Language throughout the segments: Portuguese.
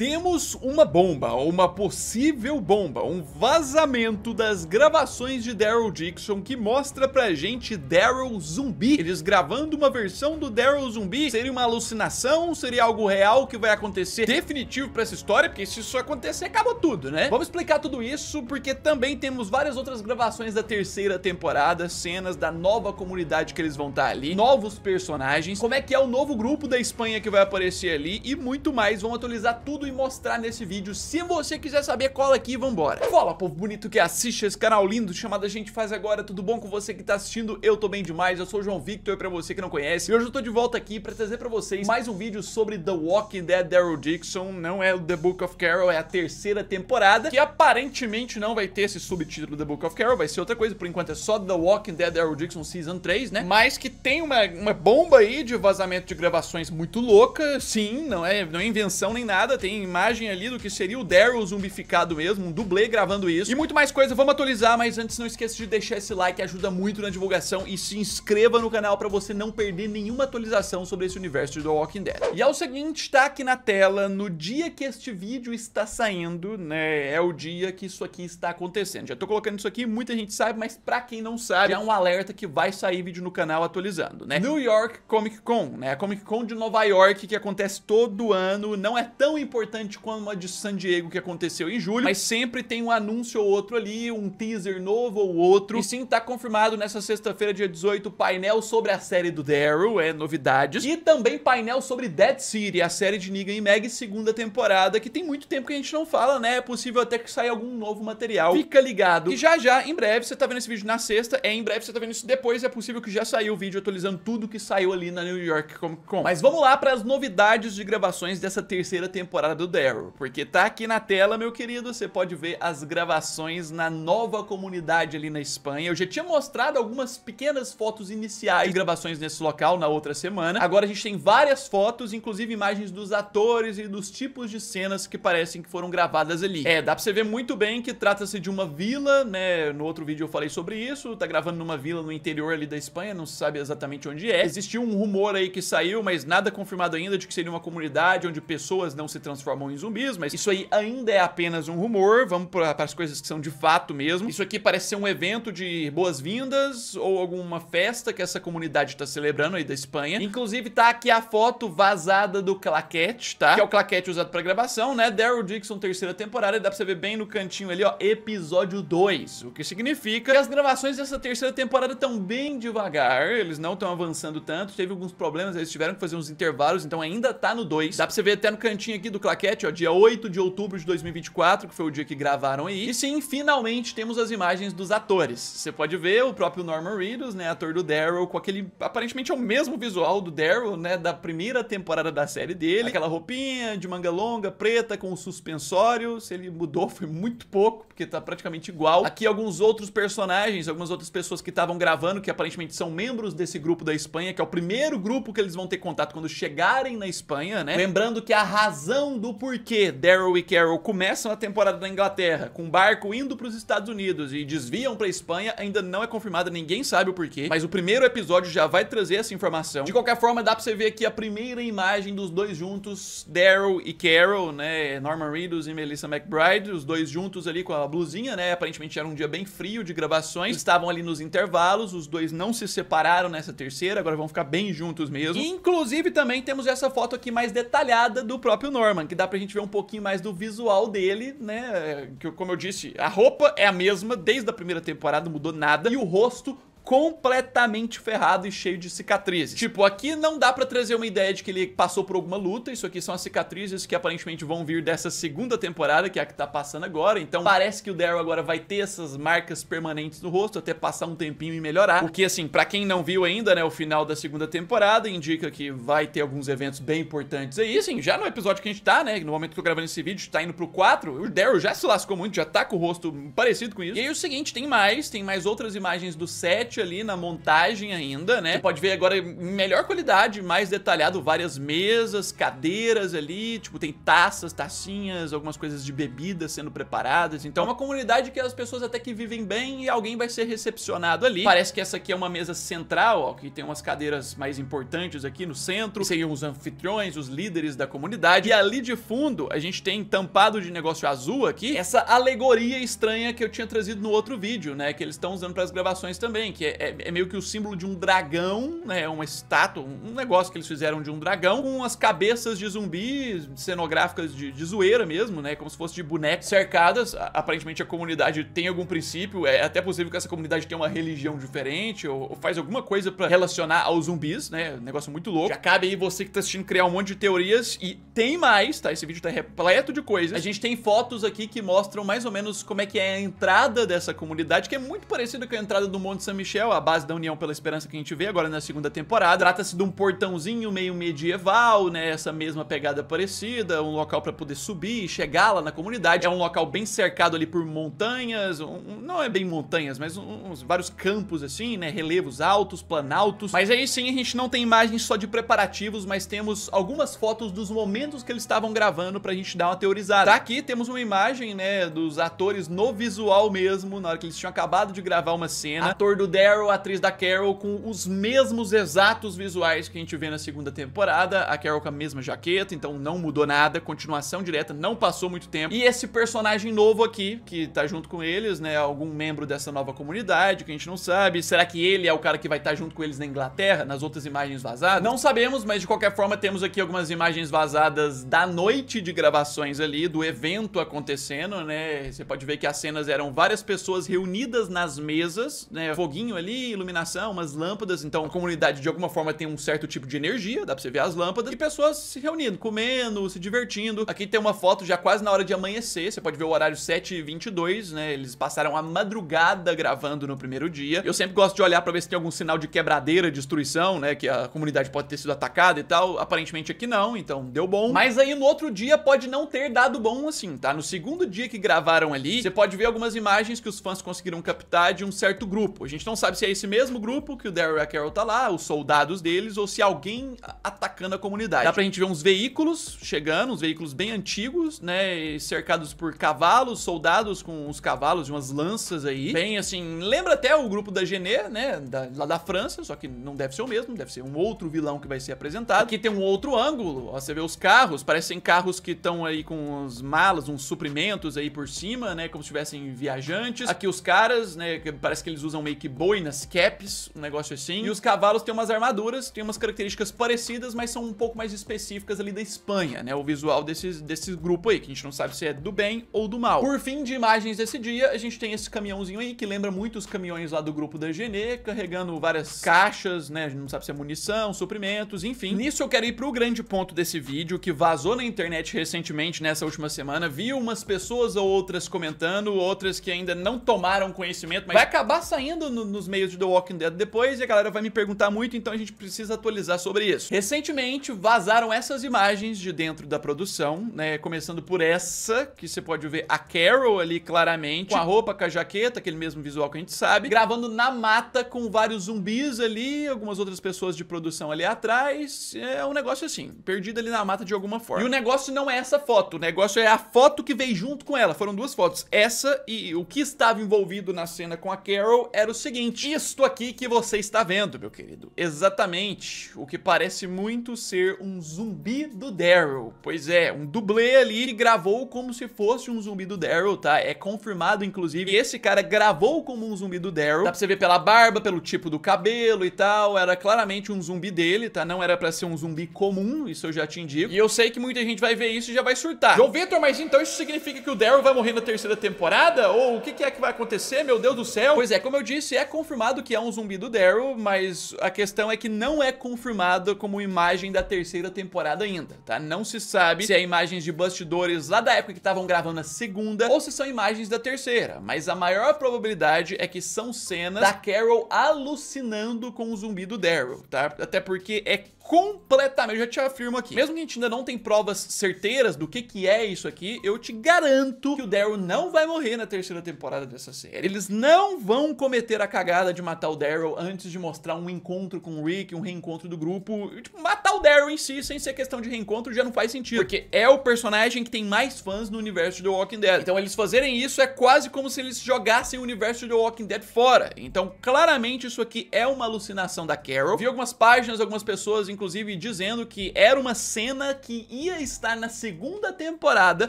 Temos uma bomba, uma possível bomba, um vazamento das gravações de Daryl Dixon que mostra pra gente Daryl zumbi. Eles gravando uma versão do Daryl zumbi. Seria uma alucinação? Seria algo real que vai acontecer definitivo pra essa história? Porque se isso acontecer, acaba tudo, né? Vamos explicar tudo isso porque também temos várias outras gravações da terceira temporada, cenas da nova comunidade que eles vão estar tá ali, novos personagens, como é que é o novo grupo da Espanha que vai aparecer ali e muito mais. Vão atualizar tudo e mostrar nesse vídeo. Se você quiser saber, cola aqui e vambora. Fala, povo bonito que assiste esse canal lindo chamado A Gente Faz Agora. Tudo bom com você que tá assistindo? Eu tô bem demais. Eu sou o João Victor, pra você que não conhece. E hoje eu tô de volta aqui pra trazer pra vocês mais um vídeo sobre The Walking Dead Daryl Dixon. Não é o The Book of Carol, é a terceira temporada, que aparentemente não vai ter esse subtítulo The Book of Carol, vai ser outra coisa. Por enquanto é só The Walking Dead Daryl Dixon Season 3, né? Mas que tem uma, uma bomba aí de vazamento de gravações muito louca. Sim, não é, não é invenção nem nada. Tem imagem ali do que seria o Daryl zumbificado mesmo, um dublê gravando isso. E muito mais coisa, vamos atualizar, mas antes não esqueça de deixar esse like, ajuda muito na divulgação e se inscreva no canal pra você não perder nenhuma atualização sobre esse universo de The Walking Dead. E é o seguinte, tá aqui na tela, no dia que este vídeo está saindo, né, é o dia que isso aqui está acontecendo. Já tô colocando isso aqui, muita gente sabe, mas pra quem não sabe, é um alerta que vai sair vídeo no canal atualizando, né? New York Comic Con, né, a Comic Con de Nova York que acontece todo ano, não é tão importante importante como a de San Diego que aconteceu em julho, mas sempre tem um anúncio ou outro ali, um teaser novo ou outro. E sim, tá confirmado nessa sexta-feira, dia 18, painel sobre a série do Daryl, é novidades, e também painel sobre Dead City, a série de Negan e Meg, segunda temporada, que tem muito tempo que a gente não fala, né? É possível até que saia algum novo material. Fica ligado. E já já, em breve, você tá vendo esse vídeo na sexta, é em breve você tá vendo isso depois, é possível que já saiu o vídeo atualizando tudo que saiu ali na New York Comic Con. Mas vamos lá para as novidades de gravações dessa terceira temporada do Daryl, porque tá aqui na tela, meu querido, você pode ver as gravações na nova comunidade ali na Espanha. Eu já tinha mostrado algumas pequenas fotos iniciais de gravações nesse local na outra semana. Agora a gente tem várias fotos, inclusive imagens dos atores e dos tipos de cenas que parecem que foram gravadas ali. É, dá pra você ver muito bem que trata-se de uma vila, né? No outro vídeo eu falei sobre isso, tá gravando numa vila no interior ali da Espanha, não se sabe exatamente onde é. Existiu um rumor aí que saiu, mas nada confirmado ainda de que seria uma comunidade onde pessoas não se transformam transformam em zumbis, mas isso aí ainda é apenas um rumor, vamos para as coisas que são de fato mesmo. Isso aqui parece ser um evento de boas-vindas ou alguma festa que essa comunidade está celebrando aí da Espanha. Inclusive tá aqui a foto vazada do claquete, tá? Que é o claquete usado para gravação, né? Daryl Dixon, terceira temporada, e dá pra você ver bem no cantinho ali, ó, episódio 2, o que significa que as gravações dessa terceira temporada estão bem devagar, eles não estão avançando tanto, teve alguns problemas, eles tiveram que fazer uns intervalos, então ainda tá no 2. Dá pra você ver até no cantinho aqui do claquete claquete, ó, dia 8 de outubro de 2024, que foi o dia que gravaram aí. E sim, finalmente temos as imagens dos atores. Você pode ver o próprio Norman Reedus, né, ator do Daryl, com aquele, aparentemente é o mesmo visual do Daryl, né, da primeira temporada da série dele. Aquela roupinha de manga longa, preta, com o suspensório. Se ele mudou, foi muito pouco, porque tá praticamente igual. Aqui alguns outros personagens, algumas outras pessoas que estavam gravando, que aparentemente são membros desse grupo da Espanha, que é o primeiro grupo que eles vão ter contato quando chegarem na Espanha, né? Lembrando que a razão do porquê Daryl e Carol começam a temporada na Inglaterra com um barco indo para os Estados Unidos e desviam para Espanha ainda não é confirmada, ninguém sabe o porquê, mas o primeiro episódio já vai trazer essa informação. De qualquer forma, dá para você ver aqui a primeira imagem dos dois juntos, Daryl e Carol, né, Norman Reedus e Melissa McBride, os dois juntos ali com a blusinha, né, aparentemente era um dia bem frio de gravações, estavam ali nos intervalos, os dois não se separaram nessa terceira, agora vão ficar bem juntos mesmo. Inclusive também temos essa foto aqui mais detalhada do próprio Norman, que dá pra gente ver um pouquinho mais do visual dele, né? Que, como eu disse, a roupa é a mesma desde a primeira temporada, não mudou nada. E o rosto completamente ferrado e cheio de cicatrizes. Tipo, aqui não dá pra trazer uma ideia de que ele passou por alguma luta, isso aqui são as cicatrizes que aparentemente vão vir dessa segunda temporada, que é a que tá passando agora, então parece que o Daryl agora vai ter essas marcas permanentes no rosto, até passar um tempinho e melhorar, o que assim, pra quem não viu ainda, né, o final da segunda temporada indica que vai ter alguns eventos bem importantes aí, assim, já no episódio que a gente tá, né, no momento que eu tô gravando esse vídeo, tá indo pro 4, o Daryl já se lascou muito, já tá com o rosto parecido com isso, e aí o seguinte, tem mais, tem mais outras imagens do set ali na montagem ainda, né? Você pode ver agora em melhor qualidade, mais detalhado, várias mesas, cadeiras ali, tipo, tem taças, tacinhas, algumas coisas de bebida sendo preparadas. Então é uma comunidade que as pessoas até que vivem bem e alguém vai ser recepcionado ali. Parece que essa aqui é uma mesa central, ó, que tem umas cadeiras mais importantes aqui no centro, seriam os anfitriões, os líderes da comunidade. E ali de fundo, a gente tem tampado de negócio azul aqui, essa alegoria estranha que eu tinha trazido no outro vídeo, né, que eles estão usando para as gravações também, que é, é, é, meio que o símbolo de um dragão, né? É uma estátua, um negócio que eles fizeram de um dragão, com as cabeças de zumbis cenográficas de, de zoeira mesmo, né? Como se fosse de bonecos cercadas. Aparentemente a comunidade tem algum princípio, é até possível que essa comunidade tenha uma religião diferente ou, ou faz alguma coisa para relacionar aos zumbis, né? Um negócio muito louco. Já cabe aí você que tá assistindo criar um monte de teorias e tem mais, tá? Esse vídeo tá repleto de coisas. A gente tem fotos aqui que mostram mais ou menos como é que é a entrada dessa comunidade, que é muito parecida com a entrada do Monte San Michel, a base da União pela Esperança que a gente vê agora na segunda temporada. Trata-se de um portãozinho meio medieval, né? Essa mesma pegada parecida, um local para poder subir e chegar lá na comunidade. É um local bem cercado ali por montanhas, um, não é bem montanhas, mas uns vários campos assim, né? Relevos altos, planaltos. Mas aí sim a gente não tem imagens só de preparativos, mas temos algumas fotos dos momentos momentos que eles estavam gravando pra gente dar uma teorizada. Tá aqui temos uma imagem, né, dos atores no visual mesmo, na hora que eles tinham acabado de gravar uma cena. Ator do Daryl, atriz da Carol, com os mesmos exatos visuais que a gente vê na segunda temporada. A Carol com a mesma jaqueta, então não mudou nada, continuação direta, não passou muito tempo. E esse personagem novo aqui, que tá junto com eles, né, algum membro dessa nova comunidade, que a gente não sabe. Será que ele é o cara que vai estar tá junto com eles na Inglaterra, nas outras imagens vazadas? Não sabemos, mas de qualquer forma temos aqui algumas imagens vazadas da noite de gravações ali, do evento acontecendo, né? Você pode ver que as cenas eram várias pessoas reunidas nas mesas, né? Foguinho ali, iluminação, umas lâmpadas. Então a comunidade de alguma forma tem um certo tipo de energia, dá pra você ver as lâmpadas. E pessoas se reunindo, comendo, se divertindo. Aqui tem uma foto já quase na hora de amanhecer, você pode ver o horário 7h22, né? Eles passaram a madrugada gravando no primeiro dia. Eu sempre gosto de olhar pra ver se tem algum sinal de quebradeira, destruição, né? Que a comunidade pode ter sido atacada e tal. Aparentemente aqui não, então deu bom bom, mas aí no outro dia pode não ter dado bom assim, tá? No segundo dia que gravaram ali, você pode ver algumas imagens que os fãs conseguiram captar de um certo grupo. A gente não sabe se é esse mesmo grupo que o Daryl e a Carol tá lá, os soldados deles, ou se alguém atacando a comunidade. Dá pra gente ver uns veículos chegando, uns veículos bem antigos, né? Cercados por cavalos, soldados com uns cavalos e umas lanças aí. Bem assim, lembra até o grupo da Genê, né? Da, lá da França, só que não deve ser o mesmo, deve ser um outro vilão que vai ser apresentado. Aqui tem um outro ângulo, ó, você vê os caras carros, parecem carros que estão aí com uns malas, uns suprimentos aí por cima, né? Como se tivessem viajantes. Aqui os caras, né? Parece que eles usam meio que boinas, caps, um negócio assim. E os cavalos têm umas armaduras, têm umas características parecidas, mas são um pouco mais específicas ali da Espanha, né? O visual desses, desse grupo aí, que a gente não sabe se é do bem ou do mal. Por fim de imagens desse dia, a gente tem esse caminhãozinho aí, que lembra muito os caminhões lá do grupo da Genê, carregando várias caixas, né? A gente não sabe se é munição, suprimentos, enfim. Nisso eu quero ir pro grande ponto desse vídeo, que vazou na internet recentemente, nessa última semana, vi umas pessoas ou outras comentando, outras que ainda não tomaram conhecimento, mas vai acabar saindo no, nos meios de The Walking Dead depois e a galera vai me perguntar muito, então a gente precisa atualizar sobre isso. Recentemente vazaram essas imagens de dentro da produção, né? Começando por essa, que você pode ver a Carol ali claramente, com a roupa, com a jaqueta, aquele mesmo visual que a gente sabe, gravando na mata com vários zumbis ali, algumas outras pessoas de produção ali atrás. É um negócio assim, perdido ali na mata de de alguma forma. E o negócio não é essa foto, o negócio é a foto que veio junto com ela. Foram duas fotos, essa e o que estava envolvido na cena com a Carol era o seguinte. Isto aqui que você está vendo, meu querido. Exatamente o que parece muito ser um zumbi do Daryl. Pois é, um dublê ali que gravou como se fosse um zumbi do Daryl, tá? É confirmado, inclusive. E esse cara gravou como um zumbi do Daryl. Dá pra você ver pela barba, pelo tipo do cabelo e tal. Era claramente um zumbi dele, tá? Não era pra ser um zumbi comum, isso eu já te indico. E eu sei que muita gente vai ver isso e já vai surtar. João Vitor, mas então isso significa que o Daryl vai morrer na terceira temporada? Ou o que, que, é que vai acontecer, meu Deus do céu? Pois é, como eu disse, é confirmado que é um zumbi do Daryl, mas a questão é que não é confirmado como imagem da terceira temporada ainda, tá? Não se sabe se é imagens de bastidores lá da época que estavam gravando a segunda ou se são imagens da terceira, mas a maior probabilidade é que são cenas da Carol alucinando com o zumbi do Daryl, tá? Até porque é completamente, eu já te afirmo aqui. Mesmo que a gente ainda não tem provas certeiras do que que é isso aqui, eu te garanto que o Daryl não vai morrer na terceira temporada dessa série. Eles não vão cometer a cagada de matar o Daryl antes de mostrar um encontro com o Rick, um reencontro do grupo. Tipo, matar o Daryl em si, sem ser questão de reencontro, já não faz sentido. Porque é o personagem que tem mais fãs no universo de The Walking Dead. Então eles fazerem isso é quase como se eles jogassem o universo de The Walking Dead fora. Então claramente isso aqui é uma alucinação da Carol. Vi algumas páginas, algumas pessoas, em inclusive, dizendo que era uma cena que ia estar na segunda temporada,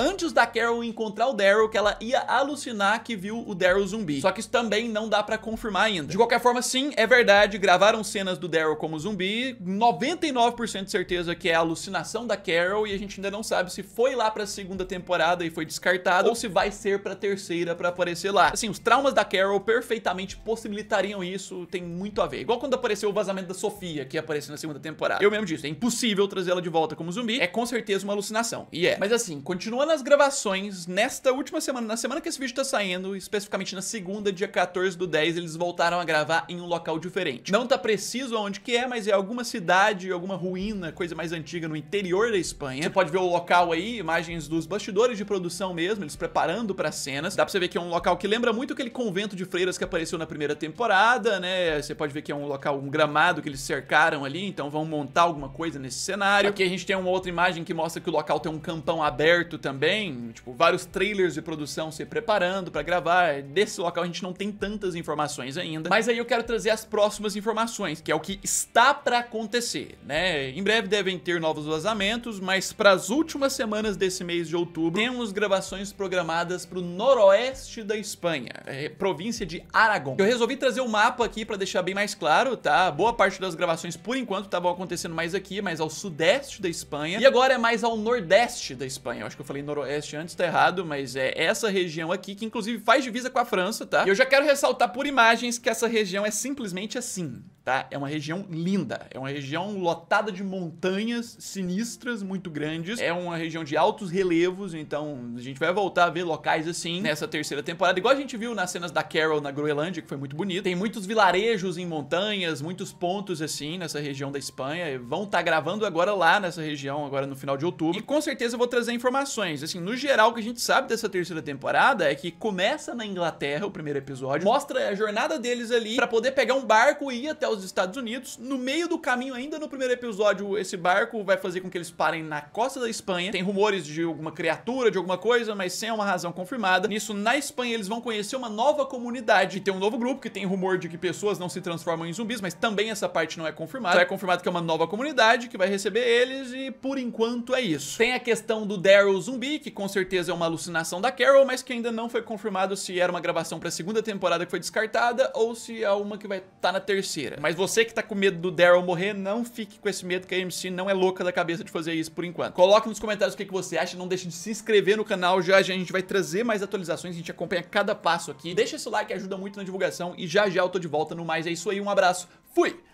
antes da Carol encontrar o Daryl, que ela ia alucinar que viu o Daryl zumbi. Só que isso também não dá para confirmar ainda. De qualquer forma, sim, é verdade, gravaram cenas do Daryl como zumbi, 99% de certeza que é a alucinação da Carol, e a gente ainda não sabe se foi lá pra segunda temporada e foi descartado, ou se vai ser pra terceira pra aparecer lá. Assim, os traumas da Carol perfeitamente possibilitariam isso, tem muito a ver. Igual quando apareceu o vazamento da Sofia, que apareceu na segunda temporada, temporada. Eu mesmo disse, é impossível trazê-la de volta como zumbi, é com certeza uma alucinação. E é. Mas assim, continuando as gravações, nesta última semana, na semana que esse vídeo tá saindo, especificamente na segunda, dia 14 do 10, eles voltaram a gravar em um local diferente. Não tá preciso aonde que é, mas é alguma cidade, alguma ruína, coisa mais antiga no interior da Espanha. Você pode ver o local aí, imagens dos bastidores de produção mesmo, eles preparando para cenas. Dá pra você ver que é um local que lembra muito aquele convento de freiras que apareceu na primeira temporada, né? Você pode ver que é um local, um gramado que eles cercaram ali, então vão montar alguma coisa nesse cenário. Aqui a gente tem uma outra imagem que mostra que o local tem um campão aberto também, tipo, vários trailers de produção se preparando para gravar. Desse local a gente não tem tantas informações ainda, mas aí eu quero trazer as próximas informações, que é o que está para acontecer, né? Em breve devem ter novos vazamentos, mas para as últimas semanas desse mês de outubro, temos gravações programadas para o noroeste da Espanha, é, província de Aragão. Eu resolvi trazer o um mapa aqui para deixar bem mais claro, tá? Boa parte das gravações por enquanto estavam tá acontecendo acontecendo mais aqui, é mais ao sudeste da Espanha. E agora é mais ao nordeste da Espanha. Eu acho que eu falei noroeste antes, tá errado, mas é essa região aqui, que inclusive faz divisa com a França, tá? E eu já quero ressaltar por imagens que essa região é simplesmente assim. Tá? É uma região linda, é uma região lotada de montanhas sinistras muito grandes, é uma região de altos relevos, então a gente vai voltar a ver locais assim nessa terceira temporada, igual a gente viu nas cenas da Carol na Groenlândia, que foi muito bonito. Tem muitos vilarejos em montanhas, muitos pontos assim nessa região da Espanha, vão estar tá gravando agora lá nessa região, agora no final de outubro. E com certeza eu vou trazer informações, assim, no geral o que a gente sabe dessa terceira temporada é que começa na Inglaterra o primeiro episódio, mostra a jornada deles ali para poder pegar um barco e ir até os Estados Unidos. No meio do caminho, ainda no primeiro episódio, esse barco vai fazer com que eles parem na costa da Espanha. Tem rumores de alguma criatura, de alguma coisa, mas sem uma razão confirmada. Nisso, na Espanha, eles vão conhecer uma nova comunidade e tem um novo grupo que tem rumor de que pessoas não se transformam em zumbis, mas também essa parte não é confirmada. Só é confirmado que é uma nova comunidade que vai receber eles e por enquanto é isso. Tem a questão do Daryl zumbi, que com certeza é uma alucinação da Carol, mas que ainda não foi confirmado se era uma gravação para a segunda temporada que foi descartada ou se é uma que vai estar tá na terceira. Mas você que tá com medo do Daryl morrer, não fique com esse medo que a AMC não é louca da cabeça de fazer isso por enquanto. Coloque nos comentários o que, que você acha, não deixe de se inscrever no canal, já já a gente vai trazer mais atualizações, a gente acompanha cada passo aqui. Deixa esse like, ajuda muito na divulgação e já já eu tô de volta no mais. É isso aí, um abraço, fui!